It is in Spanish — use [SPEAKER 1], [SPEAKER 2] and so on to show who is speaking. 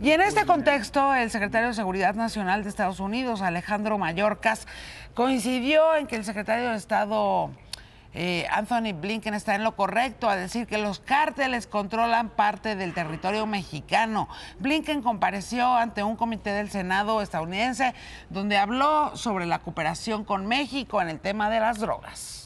[SPEAKER 1] Y en este contexto, el secretario de Seguridad Nacional de Estados Unidos, Alejandro Mayorkas, coincidió en que el secretario de Estado... Eh, Anthony Blinken está en lo correcto a decir que los cárteles controlan parte del territorio mexicano. Blinken compareció ante un comité del Senado estadounidense donde habló sobre la cooperación con México en el tema de las drogas.